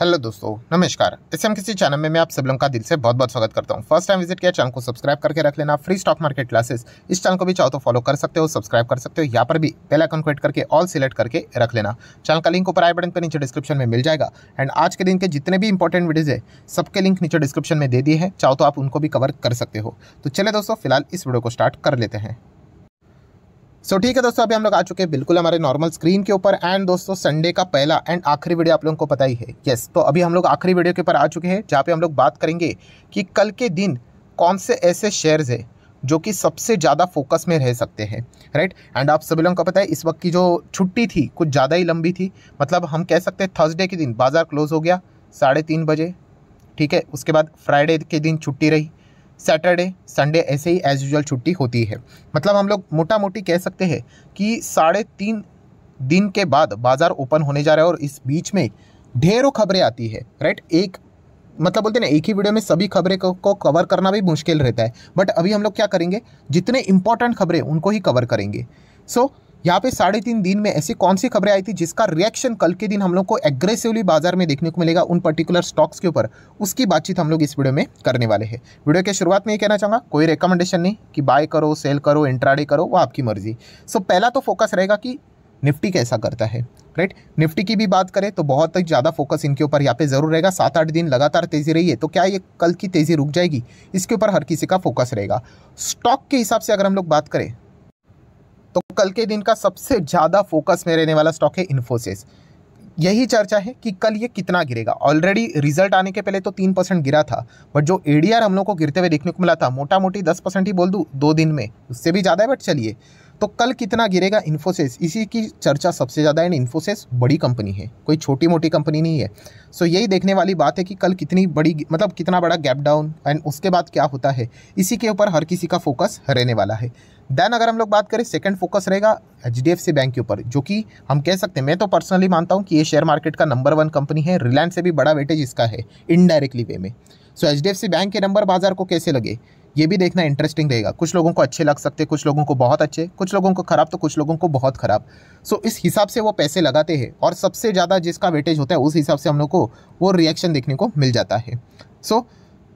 hello दोस्तों नमस्कार इस हम किसी चैनल में मैं आप सब लोगों का दिल से बहुत बहुत स्वागत करता हूं फर्स्ट टाइम विजिट किया चैनल को सब्सक्राइब करके रख लेना फ्री स्टॉक मार्केट क्लासेस इस चैनल को भी चाहो तो फॉलो कर सकते हो सब्सक्राइब कर सकते हो यहाँ पर भी बेल आइकन को करके ऑल सिलेक्ट करके रख लेना चैनल का लिंक ऊपर आई बटन पर नीचे डिस्क्रिप्शन में मिल जाएगा एंड आज के दिन के जितने भी इंपॉर्टेंट वीडियोज है सबके लिंक नीचे डिस्क्रिप्शन में दे दिए हैं चाहो तो आप उनको भी कवर कर सकते हो तो चले दोस्तों फिलहाल इस वीडियो को स्टार्ट कर लेते हैं सो ठीक है दोस्तों अभी हम लोग आ चुके हैं बिल्कुल हमारे नॉर्मल स्क्रीन के ऊपर एंड दोस्तों संडे का पहला एंड आखिरी वीडियो आप लोगों को पता ही है यस तो अभी हम लोग आखिरी वीडियो के ऊपर आ चुके हैं जहाँ पे हम लोग बात करेंगे कि कल के दिन कौन से ऐसे शेयर्स है जो कि सबसे ज़्यादा फोकस में रह सकते हैं राइट एंड आप सभी लोगों को पता है इस वक्त की जो छुट्टी थी कुछ ज़्यादा ही लंबी थी मतलब हम कह सकते हैं थर्सडे के दिन बाज़ार क्लोज हो गया साढ़े तीन बजे ठीक है उसके बाद फ्राइडे के दिन छुट्टी रही सैटरडे संडे ऐसे ही एज यूजल छुट्टी होती है मतलब हम लोग मोटा मोटी कह सकते हैं कि साढ़े तीन दिन के बाद बाज़ार ओपन होने जा रहा है और इस बीच में ढेरों खबरें आती है राइट एक मतलब बोलते ना एक ही वीडियो में सभी खबरें को, को कवर करना भी मुश्किल रहता है बट अभी हम लोग क्या करेंगे जितने इंपॉर्टेंट खबरें उनको ही कवर करेंगे सो so, यहाँ पे साढ़े तीन दिन में ऐसी कौन सी खबरें आई थी जिसका रिएक्शन कल के दिन हम लोग को एग्रेसिवली बाजार में देखने को मिलेगा उन पर्टिकुलर स्टॉक्स के ऊपर उसकी बातचीत हम लोग इस वीडियो में करने वाले हैं वीडियो के शुरुआत में ये कहना चाहूँगा कोई रिकमेंडेशन नहीं कि बाय करो सेल करो इंट्राडे करो वो आपकी मर्जी सो पहला तो फोकस रहेगा कि निफ्टी कैसा करता है राइट निफ्टी की भी बात करें तो बहुत ही ज़्यादा फोकस इनके ऊपर यहाँ पे ज़रूर रहेगा सात आठ दिन लगातार तेज़ी रही है तो क्या ये कल की तेज़ी रुक जाएगी इसके ऊपर हर किसी का फोकस रहेगा स्टॉक के हिसाब से अगर हम लोग बात करें तो कल के दिन का सबसे ज़्यादा फोकस में रहने वाला स्टॉक है इन्फोसिस यही चर्चा है कि कल ये कितना गिरेगा ऑलरेडी रिजल्ट आने के पहले तो तीन परसेंट गिरा था बट जो एडीआर हम लोग को गिरते हुए देखने को मिला था मोटा मोटी दस परसेंट ही बोल दूँ दो दिन में उससे भी ज़्यादा है बट चलिए तो कल कितना गिरेगा इन्फोसिस इसी की चर्चा सबसे ज़्यादा एंड इन्फोसिस बड़ी कंपनी है कोई छोटी मोटी कंपनी नहीं है सो यही देखने वाली बात है कि कल कितनी बड़ी मतलब कितना बड़ा गैप डाउन एंड उसके बाद क्या होता है इसी के ऊपर हर किसी का फोकस रहने वाला है देन अगर हम लोग बात करें सेकंड फोकस रहेगा H D F C bank के ऊपर जो कि हम कह सकते हैं मैं तो पर्सनली मानता हूँ कि ये शेयर मार्केट का नंबर वन कंपनी है रिलायंस से भी बड़ा वेटेज इसका है इनडायरेक्टली वे में so H D F C bank के नंबर बाजार को कैसे लगे ये भी देखना इंटरेस्टिंग रहेगा कुछ लोगों को अच्छे लग सकते कुछ लोगों को बहुत अच्छे कुछ लोगों को ख़राब तो कुछ लोगों को बहुत ख़राब सो इस हिसाब से वो पैसे लगाते हैं और सबसे ज़्यादा जिसका वेटेज होता है उस हिसाब से हम लोग को वो रिएक्शन देखने को मिल जाता है so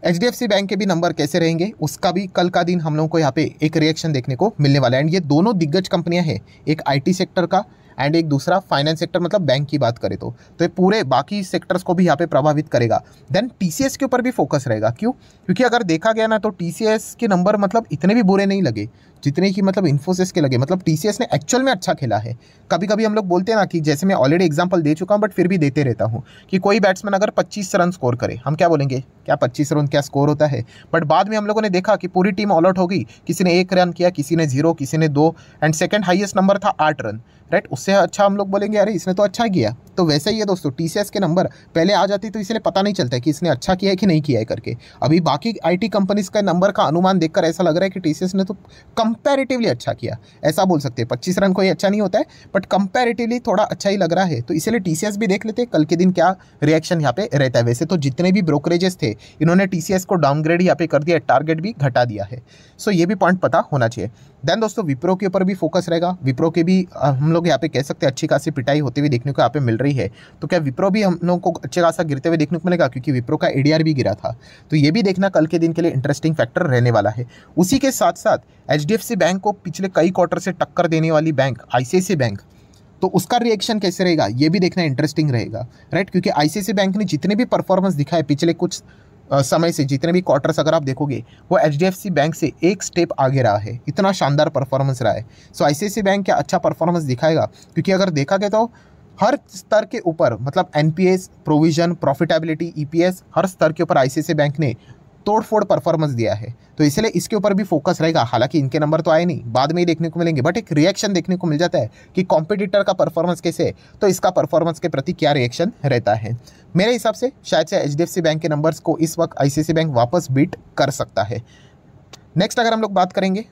H D F C bank के भी नंबर कैसे रहेंगे उसका भी कल का दिन हम लोगों को यहाँ पे एक रिएक्शन देखने को मिलने वाला है एंड ये दोनों दिग्गज कंपनियाँ हैं एक आईटी सेक्टर का एंड एक दूसरा फाइनेंस सेक्टर मतलब बैंक की बात करें तो तो ये पूरे बाकी सेक्टर्स को भी यहाँ पे प्रभावित करेगा देन टी के ऊपर भी फोकस रहेगा क्यों क्योंकि अगर देखा गया ना तो टी के नंबर मतलब इतने भी बुरे नहीं लगे जितने ही मतलब इन्फोसिस के लगे मतलब टीसीएस ने एक्चुअल में अच्छा खेला है कभी कभी हम लोग बोलते हैं ना कि जैसे मैं ऑलरेडी एग्जाम्पल दे चुका हूँ बट फिर भी देते रहता हूँ कि कोई बैट्समैन अगर 25 रन स्कोर करे हम क्या बोलेंगे क्या 25 रन क्या स्कोर होता है बट बाद में हम लोगों ने देखा कि पूरी टीम ऑल आउट हो गई किसी ने एक रन किया किसी ने जीरो किसी ने दो एंड सेकेंड हाइएस्ट नंबर था आठ रन राइट उससे अच्छा हम लोग बोलेंगे अरे इसने तो अच्छा किया तो वैसे ही है दोस्तों टी के नंबर पहले आ जाती तो इसलिए पता नहीं चलता है कि इसने अच्छा किया है कि नहीं किया है करके अभी बाकी आई कंपनीज का नंबर का अनुमान देखकर ऐसा लग रहा है कि टी ने तो कम कंपैरेटिवली अच्छा किया ऐसा बोल सकते हैं पच्चीस रन कोई अच्छा नहीं होता है बट कंपैरेटिवली थोड़ा अच्छा ही लग रहा है तो इसलिए टी भी देख लेते हैं कल के दिन क्या रिएक्शन यहाँ पे रहता है वैसे तो जितने भी ब्रोकरेजेस थे इन्होंने टी को डाउनग्रेड यहाँ पे कर दिया टारगेट भी घटा दिया है सो ये भी पॉइंट पता होना चाहिए देन दोस्तों विप्रो के ऊपर भी फोकस रहेगा विप्रो के भी हम लोग यहाँ पे कह सकते हैं अच्छी खासी पिटाई होती हुई देखने को यहाँ पे मिल रही है तो क्या विप्रो भी हम लोगों को अच्छे खासा गिरते हुए देखने को मिलेगा क्योंकि विप्रो का एडीआर भी गिरा था तो ये भी देखना कल के दिन के लिए इंटरेस्टिंग फैक्टर रहने वाला है उसी के साथ साथ एच बैंक को पिछले कई क्वार्टर से टक्कर देने वाली बैंक आई बैंक तो उसका रिएक्शन कैसे रहेगा ये भी देखना इंटरेस्टिंग रहेगा राइट क्योंकि आई बैंक ने जितने भी परफॉर्मेंस दिखाए पिछले कुछ समय से जितने भी क्वार्टर्स अगर आप देखोगे वो एच बैंक से एक स्टेप आगे रहा है इतना शानदार परफॉर्मेंस रहा है सो आई बैंक क्या अच्छा परफॉर्मेंस दिखाएगा क्योंकि अगर देखा गया तो हर स्तर के ऊपर मतलब एन प्रोविजन प्रॉफिटेबिलिटी ई हर स्तर के ऊपर आई बैंक ने तोड़फोड़ परफॉर्मेंस दिया है तो इसलिए इसके ऊपर भी फोकस रहेगा हालांकि इनके नंबर तो आए नहीं बाद में ही देखने को मिलेंगे बट एक रिएक्शन देखने को मिल जाता है कि कॉम्पिटिटर का परफॉर्मेंस कैसे है तो इसका परफॉर्मेंस के प्रति क्या रिएक्शन रहता है मेरे हिसाब से शायद से एच बैंक के नंबर्स को इस वक्त आई बैंक वापस बीट कर सकता है नेक्स्ट अगर हम लोग बात करेंगे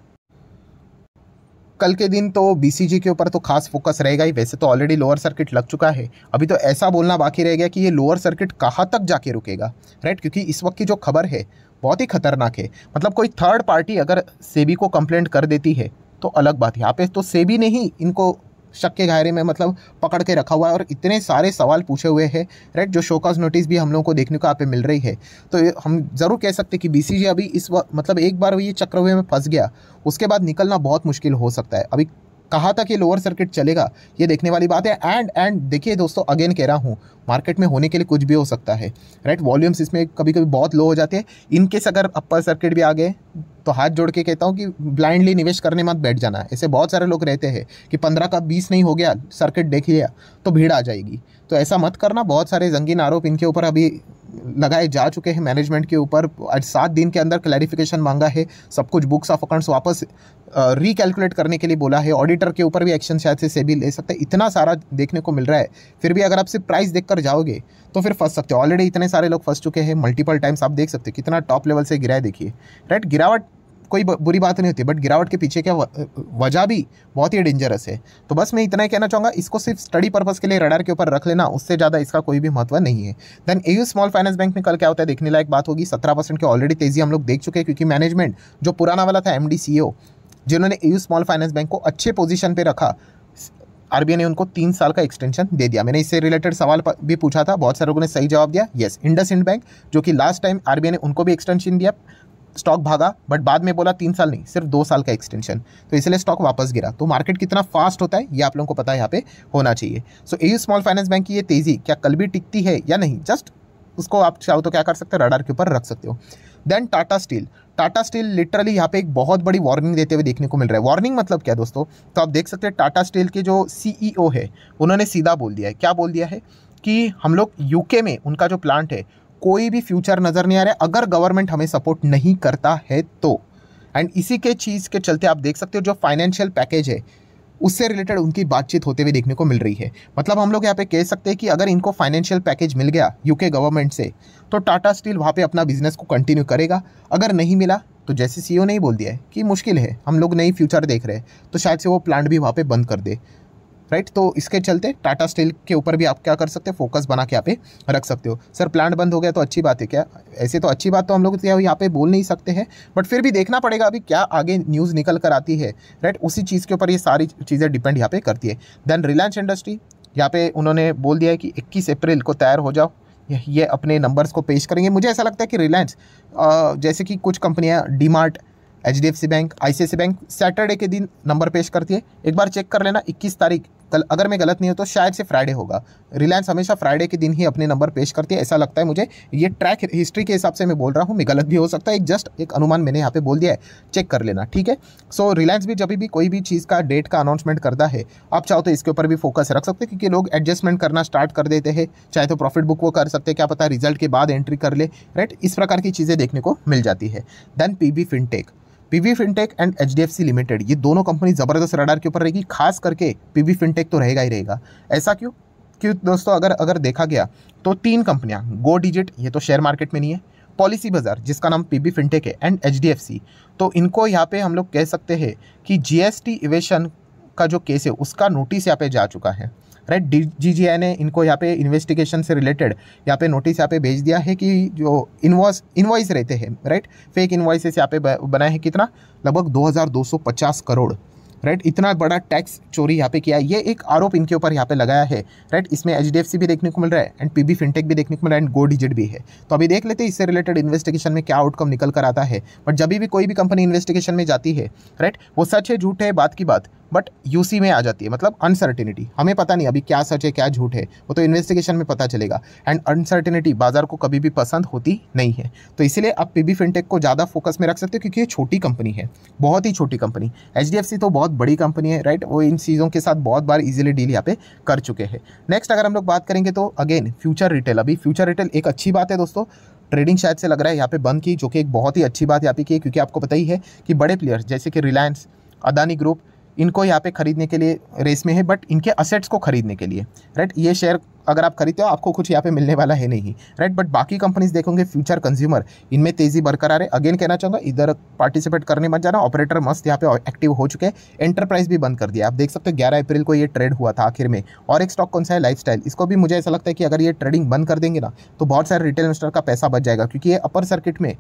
कल के दिन तो बीसीजी के ऊपर तो खास फोकस रहेगा ही वैसे तो ऑलरेडी लोअर सर्किट लग चुका है अभी तो ऐसा बोलना बाकी रह गया कि ये लोअर सर्किट कहाँ तक जाके रुकेगा राइट क्योंकि इस वक्त की जो खबर है बहुत ही खतरनाक है मतलब कोई थर्ड पार्टी अगर सेबी को कंप्लेंट कर देती है तो अलग बात यहाँ पे तो सेबी ने ही इनको शक के घायरे में मतलब पकड़ के रखा हुआ है और इतने सारे सवाल पूछे हुए हैं राइट जो शोकाज नोटिस भी हम लोगों को देखने को आप मिल रही है तो हम ज़रूर कह सकते हैं कि बी अभी इस वक्त मतलब एक बार ये चक्रव्यूह में फंस गया उसके बाद निकलना बहुत मुश्किल हो सकता है अभी कहा था ये लोअर सर्किट चलेगा ये देखने वाली बात है एंड एंड देखिए दोस्तों अगेन कह रहा हूँ मार्केट में होने के लिए कुछ भी हो सकता है राइट वॉल्यूम्स इसमें कभी कभी बहुत लो हो जाते हैं इनकेस अगर अपर सर्किट भी आ गए तो हाथ जोड़ के कहता हूँ कि ब्लाइंडली निवेश करने मत बैठ जाना ऐसे बहुत सारे लोग रहते हैं कि पंद्रह का बीस नहीं हो गया सर्किट देख लिया तो भीड़ आ जाएगी तो ऐसा मत करना बहुत सारे जंगीन आरोप इनके ऊपर अभी लगाए जा चुके हैं मैनेजमेंट के ऊपर आज सात दिन के अंदर क्लैरिफिकेशन मांगा है सब कुछ बुक्स ऑफ अकाउंट्स वापस रिकैलकुलेट करने के लिए बोला है ऑडिटर के ऊपर भी एक्शन शायद से सेबी ले सकते हैं इतना सारा देखने को मिल रहा है फिर भी अगर आप सिर्फ प्राइस देख कर जाओगे तो फिर फंस सकते हो ऑलरेडी इतने सारे लोग फंस चुके हैं मल्टीपल टाइम्स आप देख सकते हो कितना टॉप लेवल से गिरा है देखिए राइट गिरावट कोई बुरी बात नहीं होती बट गिरावट के पीछे क्या वजह भी बहुत ही डेंजरस है तो बस मैं इतना ही कहना चाहूँगा इसको सिर्फ स्टडी पर्पज़ के लिए रडार के ऊपर रख लेना उससे ज़्यादा इसका कोई भी महत्व नहीं है then A small finance bank में कल क्या होता है देखने लायक बात होगी सत्रह परसेंट की ऑलरेडी तेज़ी हम लोग देख चुके हैं क्योंकि मैनेजमेंट जो पुराना वाला था एम डी e जिन्होंने ए स्मॉल फाइनेंस बैंक को अच्छे पोजीशन पर रखा आरबीआई ने उनको तीन साल का एक्सटेंशन दे दिया मैंने इससे रिलेटेड सवाल भी पूछा था बहुत सारे लोगों ने सही जवाब दिया यस इंडस इंड बैंक जो कि लास्ट टाइम आरबीआई ने उनको भी एक्सटेंशन दिया स्टॉक भागा बट बाद में बोला तीन साल नहीं सिर्फ दो साल का एक्सटेंशन तो इसलिए स्टॉक वापस गिरा तो मार्केट कितना फास्ट होता है ये आप लोगों को पता है यहाँ पे होना चाहिए so A small finance bank की ये तेज़ी क्या कल भी टिकती है या नहीं जस्ट उसको आप चाहो तो क्या कर सकते हो रडार के ऊपर रख सकते हो then Tata steel Tata steel literally यहाँ पे एक बहुत बड़ी वार्निंग देते हुए देखने को मिल रहा है वार्निंग मतलब क्या दोस्तों तो आप देख सकते हैं टाटा स्टील के जो सीईओ e है उन्होंने सीधा बोल दिया है क्या बोल दिया है कि हम लोग यूके में उनका जो प्लांट है कोई भी फ्यूचर नज़र नहीं आ रहा है अगर गवर्नमेंट हमें सपोर्ट नहीं करता है तो एंड इसी के चीज़ के चलते आप देख सकते हो जो फाइनेंशियल पैकेज है उससे रिलेटेड उनकी बातचीत होते हुए देखने को मिल रही है मतलब हम लोग यहाँ पे कह सकते हैं कि अगर इनको फाइनेंशियल पैकेज मिल गया यूके गवर्नमेंट से तो टाटा स्टील वहाँ पे अपना बिजनेस को कंटिन्यू करेगा अगर नहीं मिला तो जैसे सीईओ e ने ही बोल दिया है कि मुश्किल है हम लोग नई फ्यूचर देख रहे हैं तो शायद से वो प्लांट भी वहाँ पर बंद कर दे राइट तो इसके चलते टाटा स्टील के ऊपर भी आप क्या कर सकते हो फोकस बना के यहाँ पे रख सकते हो सर प्लांट बंद हो गया तो अच्छी बात है क्या ऐसे तो अच्छी बात तो हम लोग तो यहाँ पे बोल नहीं सकते हैं बट फिर भी देखना पड़ेगा अभी क्या आगे न्यूज़ निकल कर आती है राइट उसी चीज़ के ऊपर ये सारी चीज़ें डिपेंड यहाँ पे करती है देन रिलायंस इंडस्ट्री यहाँ पे उन्होंने बोल दिया है कि इक्कीस अप्रैल को तैयार हो जाओ ये अपने नंबर्स को पेश करेंगे मुझे ऐसा लगता है कि रिलायंस जैसे कि कुछ कंपनियाँ DMart H bank I bank Saturday के दिन नंबर पेश करती है एक बार चेक कर लेना इक्कीस तारीख कल अगर मैं गलत नहीं हूँ तो शायद से फ्राइडे होगा रिलायंस हमेशा फ्राइडे के दिन ही अपने नंबर पेश करती है ऐसा लगता है मुझे ये ट्रैक हिस्ट्री के हिसाब से मैं बोल रहा हूँ मैं गलत भी हो सकता है एक जस्ट एक अनुमान मैंने यहाँ पे बोल दिया है चेक कर लेना ठीक है सो रिलायंस भी जब भी कोई भी चीज़ का डेट का अनाउंसमेंट करता है आप चाहो तो इसके ऊपर भी फोकस रख सकते हैं क्योंकि लोग एडजस्टमेंट करना स्टार्ट कर देते हैं चाहे तो प्रॉफिट बुक वो कर सकते हैं क्या पता रिजल्ट के बाद एंट्री कर ले राइट इस प्रकार की चीज़ें देखने को मिल जाती है then P B fintech PV fintech and H limited ये दोनों कंपनी ज़बरदस्त रडार के ऊपर रहेगी खास करके पीवी फिनटेक तो रहेगा ही रहेगा ऐसा क्यों क्यों दोस्तों अगर अगर देखा गया तो तीन कंपनियां गो डिजिट ये तो शेयर मार्केट में नहीं है पॉलिसी बाजार जिसका नाम पीबी फिनटेक है एंड एच तो इनको यहाँ पे हम लोग कह सकते हैं कि जीएसटी इवेशन का जो केस है उसका नोटिस यहाँ पे जा चुका है राइट डी जी ने इनको यहाँ पे इन्वेस्टिगेशन से रिलेटेड यहाँ पे नोटिस यहाँ पे भेज दिया है कि जो इन्वॉस इन्वॉइस रहते हैं राइट फेक इन्वॉइसेस यहाँ पे बनाए हैं कितना लगभग दो करोड़ राइट इतना बड़ा टैक्स चोरी यहाँ पे किया ये एक आरोप इनके ऊपर यहाँ पे लगाया है राइट इसमें एच भी देखने को मिल रहा है एंड बी फिनटेक भी देखने को मिल रहा है एंड गो डिजिट भी है तो अभी देख लेते हैं इससे रिलेटेड इन्वेस्टिगेशन में क्या आउटकम निकल कर आता है बट जब भी कोई भी कंपनी इन्वेस्टिगेशन में जाती है राइट वो सच है झूठ है बात की बात बट यूसी में आ जाती है मतलब अनसर्टिनिटी हमें पता नहीं अभी क्या सच है क्या झूठ है वो तो इन्वेस्टिगेशन में पता चलेगा एंड अनसर्टिनिटी बाजार को कभी भी पसंद होती नहीं है तो इसीलिए आप बी फिनटेक को ज़्यादा फोकस में रख सकते हो क्योंकि ये छोटी कंपनी है बहुत ही छोटी कंपनी एच तो बहुत बहुत बड़ी कंपनी है राइट वो इन चीज़ों के साथ बहुत बार इजीली डील यहाँ पे कर चुके हैं नेक्स्ट अगर हम लोग बात करेंगे तो अगेन फ्यूचर रिटेल अभी फ्यूचर रिटेल एक अच्छी बात है दोस्तों ट्रेडिंग शायद से लग रहा है यहाँ पे बंद की जो कि एक बहुत ही अच्छी बात यहाँ पे की है क्योंकि आपको पता ही है कि बड़े प्लेयर्स जैसे कि रिलायंस अदानी ग्रुप इनको यहाँ पे खरीदने के लिए रेस में है बट इनके असेट्स को खरीदने के लिए राइट ये शेयर अगर आप खरीदते हो आपको कुछ यहाँ पे मिलने वाला है नहीं राइट बट बाकी कंपनीज देखोगे फ्यूचर कंज्यूमर इनमें तेज़ी बरकरार है अगेन कहना चाहूँगा इधर पार्टिसिपेट करने मत जाना ऑपरेटर मस्त यहाँ पे एक्टिव हो चुके हैं एंटरप्राइज भी बंद कर दिया आप देख सकते हो ग्यारह अप्रैल को ये ट्रेड हुआ था आखिर में और एक स्टॉक कौन सा है लाइफ इसको भी मुझे ऐसा लगता है कि अगर ये ट्रेडिंग बंद कर देंगे ना तो बहुत सारे रिटेल इन्वेस्टर का पैसा बच जाएगा क्योंकि ये अपर सर्किट में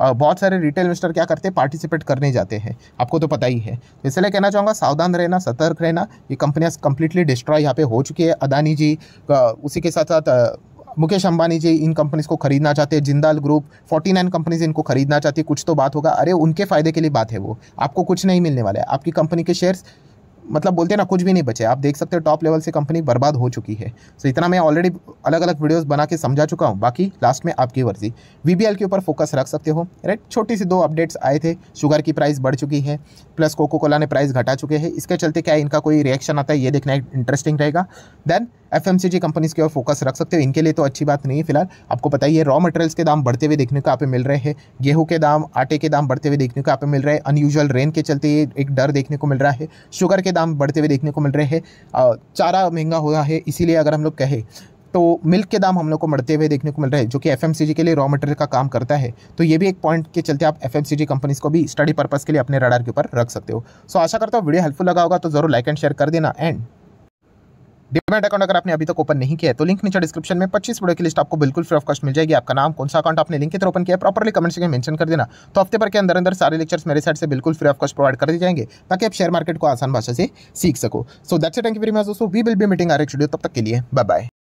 बहुत सारे रिटेल इन्वेस्टर क्या करते हैं पार्टिसिपेट करने जाते हैं आपको तो पता ही है तो इसलिए कहना चाहूँगा सावधान रहना सतर्क रहना ये कंपनियाँ कंप्लीटली डिस्ट्रॉय यहाँ पे हो चुकी है अदानी जी उसी के साथ साथ मुकेश अंबानी जी इन कंपनीज को खरीदना चाहते हैं जिंदाल ग्रुप 49 कंपनीज इनको खरीदना चाहती है कुछ तो बात होगा अरे उनके फायदे के लिए बात है वो आपको कुछ नहीं मिलने वाला है आपकी कंपनी के शेयर्स मतलब बोलते हैं ना कुछ भी नहीं बचे आप देख सकते हो टॉप लेवल से कंपनी बर्बाद हो चुकी है सो so, इतना मैं ऑलरेडी अलग अलग वीडियोस बना के समझा चुका हूँ बाकी लास्ट में आपकी वर्जी वी के ऊपर फोकस रख सकते हो राइट छोटी सी दो अपडेट्स आए थे शुगर की प्राइस बढ़ चुकी है प्लस कोको कोला ने प्राइस घटा चुके हैं इसके चलते क्या इनका कोई रिएक्शन आता है ये देखना इंटरेस्टिंग रहेगा देन एफ एम कंपनीज के ऊपर फोकस रख सकते हो इनके लिए तो अच्छी बात नहीं है फिलहाल आपको पता ही है रॉ मटेरियल्स के दाम बढ़ते हुए देखने को आप मिल रहे हैं गेहूं के दाम आटे के दाम बढ़ते हुए देखने को आप मिल रहे हैं अनयूजल रेन के चलते एक डर देखने को मिल रहा है शुगर के दाम बढ़ते हुए देखने को मिल रहे हैं चारा महंगा हो रहा है इसीलिए अगर हम लोग कहें तो मिल्क के दाम हम लोग को बढ़ते हुए देखने को मिल रहे हैं जो कि एफ के लिए रॉ मटेरियल का काम करता है तो ये भी एक पॉइंट के चलते आप एफ कंपनीज को भी स्टडी पर्पज़ के लिए अपने रडार के ऊपर रख सकते हो सो आशा करता हूँ वीडियो हेल्पफुल लगा होगा तो ज़रूर लाइक एंड शेयर कर देना एंड डिमेट अकाउंट अगर आपने अभी तक ओपन नहीं किया है तो लिंक नीचे डिस्क्रिप्शन में 25 प्रोडक्ट की लिस्ट आपको बिल्कुल फ्री ऑफ कॉस्ट मिल जाएगी आपका नाम कौन सा अकाउंट आपने लिंक के थ्रू ओपन किया प्रॉपर्ली कमेंट सेक्शन मेंशन कर देना तो हफ्ते भर के अंदर अंदर सारे लेक्चर्स मेरे साइड से बिल्कुल फ्री ऑफ कॉस्ट प्रोवाइड कर दिए जाएंगे ताकि आप शेयर मार्केट को आसान भाषा से सीख सको so that's it thank you very much दोस्तों वी विल बी मीटिंग आर एक स्टूडियो तब तक के लिए बाय बाय